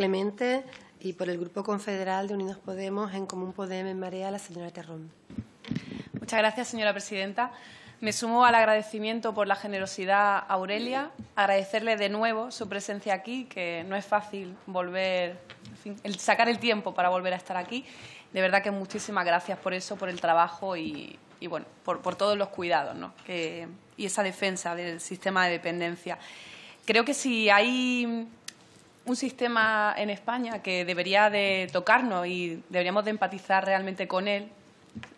Clemente y por el Grupo Confederal de Unidos Podemos en Común Podemos en Marea, la señora Terrón. Muchas gracias, señora presidenta. Me sumo al agradecimiento por la generosidad a Aurelia, agradecerle de nuevo su presencia aquí, que no es fácil volver, sacar el tiempo para volver a estar aquí. De verdad que muchísimas gracias por eso, por el trabajo y, bueno, por, todos los cuidados ¿no? y esa defensa del sistema de dependencia. Creo que si hay un sistema en España que debería de tocarnos y deberíamos de empatizar realmente con él,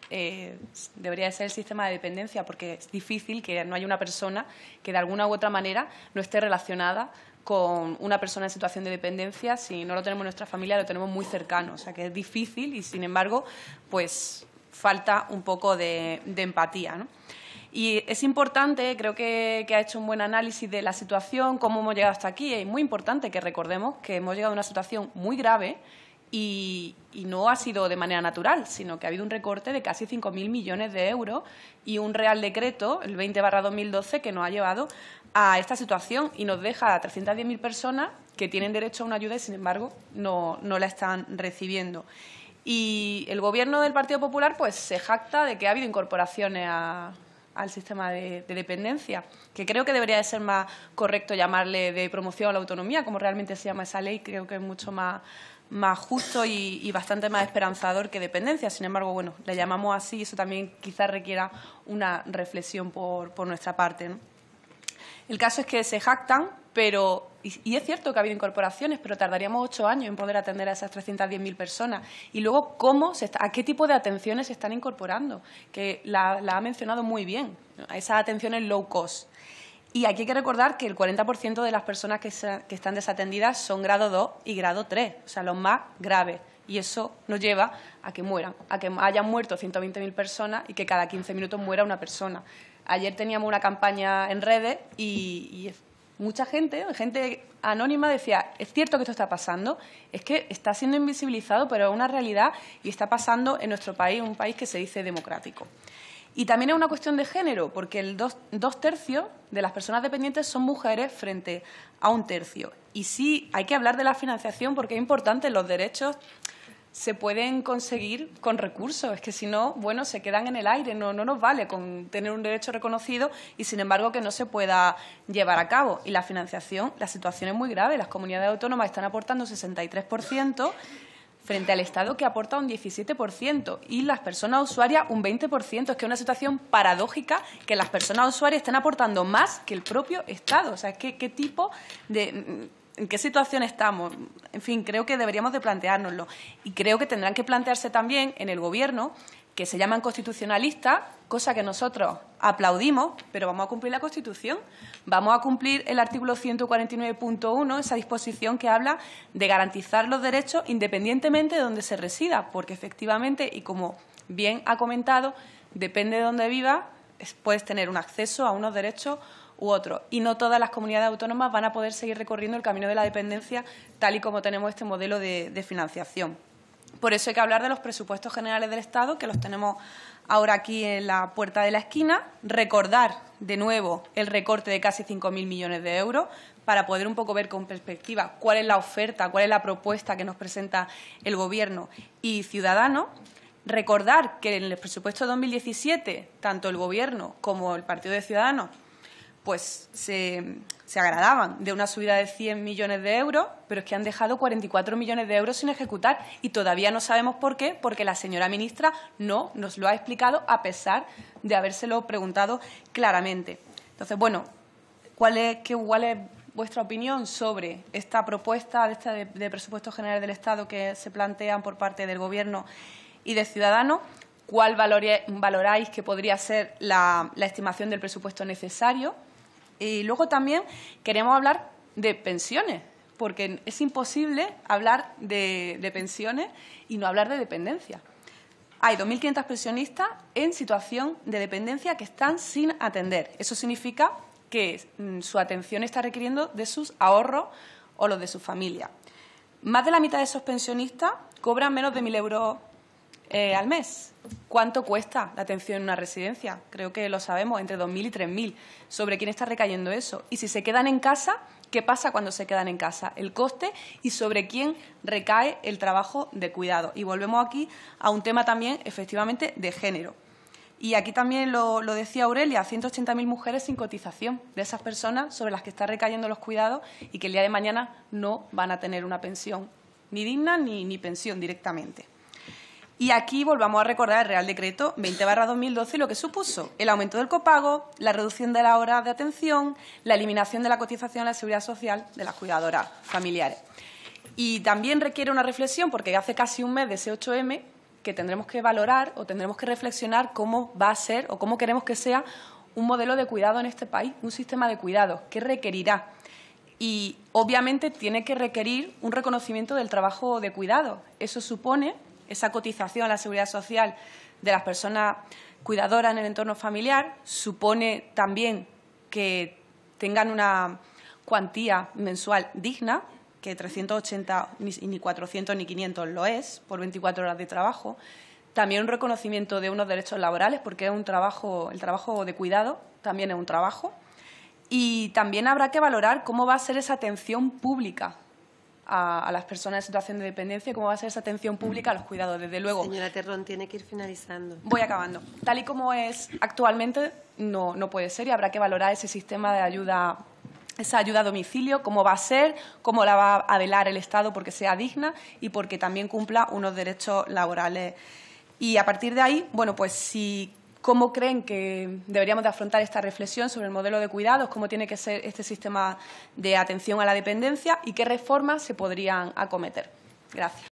eh, debería de ser el sistema de dependencia, porque es difícil que no haya una persona que de alguna u otra manera no esté relacionada con una persona en situación de dependencia. Si no lo tenemos en nuestra familia, lo tenemos muy cercano. O sea que es difícil y, sin embargo, pues falta un poco de, empatía. ¿no? Y es importante, creo que, ha hecho un buen análisis de la situación, cómo hemos llegado hasta aquí. Es muy importante que recordemos que hemos llegado a una situación muy grave y, no ha sido de manera natural, sino que ha habido un recorte de casi 5.000 millones de euros y un Real Decreto, el 20-2012, que nos ha llevado a esta situación y nos deja a 310.000 personas que tienen derecho a una ayuda y, sin embargo, no, no la están recibiendo. Y el Gobierno del Partido Popular pues, se jacta de que ha habido incorporaciones a al sistema de, dependencia, que creo que debería de ser más correcto llamarle de promoción a la autonomía, como realmente se llama esa ley, creo que es mucho más, más justo y, bastante más esperanzador que dependencia. Sin embargo, bueno, le llamamos así y eso también quizás requiera una reflexión por, por nuestra parte. ¿no? El caso es que se jactan, pero y, es cierto que ha habido incorporaciones, pero tardaríamos ocho años en poder atender a esas 310.000 personas. Y luego, ¿cómo ¿a qué tipo de atenciones se están incorporando? Que la, ha mencionado muy bien, a esas atenciones low cost. Y aquí hay que recordar que el 40% de las personas que, que, están desatendidas son grado 2 y grado 3, o sea, los más graves y eso nos lleva a que mueran, a que hayan muerto 120.000 personas y que cada 15 minutos muera una persona. Ayer teníamos una campaña en redes y, mucha gente, gente anónima, decía, es cierto que esto está pasando, es que está siendo invisibilizado, pero es una realidad y está pasando en nuestro país, un país que se dice democrático. Y también es una cuestión de género, porque el dos, tercios de las personas dependientes son mujeres frente a un tercio. Y sí, hay que hablar de la financiación porque es importante los derechos se pueden conseguir con recursos. Es que si no, bueno, se quedan en el aire. No, no nos vale con tener un derecho reconocido y, sin embargo, que no se pueda llevar a cabo. Y la financiación, la situación es muy grave. Las comunidades autónomas están aportando un 63% frente al Estado que aporta un 17% y las personas usuarias un 20%. Es que es una situación paradójica que las personas usuarias están aportando más que el propio Estado. O sea, ¿qué, qué tipo de en qué situación estamos. En fin, creo que deberíamos de planteárnoslo. Y creo que tendrán que plantearse también en el Gobierno que se llaman constitucionalistas, cosa que nosotros aplaudimos, pero vamos a cumplir la Constitución. Vamos a cumplir el artículo 149.1, esa disposición que habla de garantizar los derechos independientemente de donde se resida, porque efectivamente, y como bien ha comentado, depende de donde viva, puedes tener un acceso a unos derechos otro. Y no todas las comunidades autónomas van a poder seguir recorriendo el camino de la dependencia tal y como tenemos este modelo de, financiación. Por eso hay que hablar de los presupuestos generales del Estado, que los tenemos ahora aquí en la puerta de la esquina. Recordar de nuevo el recorte de casi 5.000 millones de euros para poder un poco ver con perspectiva cuál es la oferta, cuál es la propuesta que nos presenta el Gobierno y Ciudadanos. Recordar que en el presupuesto de 2017, tanto el Gobierno como el Partido de Ciudadanos pues se, agradaban de una subida de 100 millones de euros, pero es que han dejado 44 millones de euros sin ejecutar y todavía no sabemos por qué, porque la señora ministra no nos lo ha explicado a pesar de habérselo preguntado claramente. Entonces, bueno, ¿cuál es, cuál es vuestra opinión sobre esta propuesta de, esta de, presupuesto general del Estado que se plantean por parte del Gobierno y de Ciudadanos? ¿Cuál valoráis que podría ser la, la estimación del presupuesto necesario? Y luego también queremos hablar de pensiones, porque es imposible hablar de, pensiones y no hablar de dependencia. Hay 2.500 pensionistas en situación de dependencia que están sin atender. Eso significa que mm, su atención está requiriendo de sus ahorros o los de su familia. Más de la mitad de esos pensionistas cobran menos de 1.000 euros eh, al mes. ¿Cuánto cuesta la atención en una residencia? Creo que lo sabemos, entre 2.000 y 3.000. ¿Sobre quién está recayendo eso? Y si se quedan en casa, ¿qué pasa cuando se quedan en casa? El coste y sobre quién recae el trabajo de cuidado. Y volvemos aquí a un tema también, efectivamente, de género. Y aquí también lo, decía Aurelia, 180.000 mujeres sin cotización de esas personas sobre las que están recayendo los cuidados y que el día de mañana no van a tener una pensión ni digna ni pensión directamente. Y aquí volvamos a recordar el Real Decreto 20-2012 y lo que supuso el aumento del copago, la reducción de la hora de atención, la eliminación de la cotización a la seguridad social de las cuidadoras familiares. Y también requiere una reflexión porque hace casi un mes de ese 8M que tendremos que valorar o tendremos que reflexionar cómo va a ser o cómo queremos que sea un modelo de cuidado en este país, un sistema de cuidado. qué requerirá. Y obviamente tiene que requerir un reconocimiento del trabajo de cuidado. Eso supone esa cotización a la seguridad social de las personas cuidadoras en el entorno familiar, supone también que tengan una cuantía mensual digna, que 380 ni 400 ni 500 lo es, por 24 horas de trabajo. También un reconocimiento de unos derechos laborales, porque es un trabajo, el trabajo de cuidado también es un trabajo. Y también habrá que valorar cómo va a ser esa atención pública a, las personas en situación de dependencia, cómo va a ser esa atención pública a los cuidados. Desde luego. Señora Terrón, tiene que ir finalizando. Voy acabando. Tal y como es actualmente, no, no puede ser y habrá que valorar ese sistema de ayuda esa ayuda a domicilio, cómo va a ser, cómo la va a velar el Estado porque sea digna y porque también cumpla unos derechos laborales. Y a partir de ahí, bueno, pues si ¿Cómo creen que deberíamos de afrontar esta reflexión sobre el modelo de cuidados? ¿Cómo tiene que ser este sistema de atención a la dependencia? ¿Y qué reformas se podrían acometer? Gracias.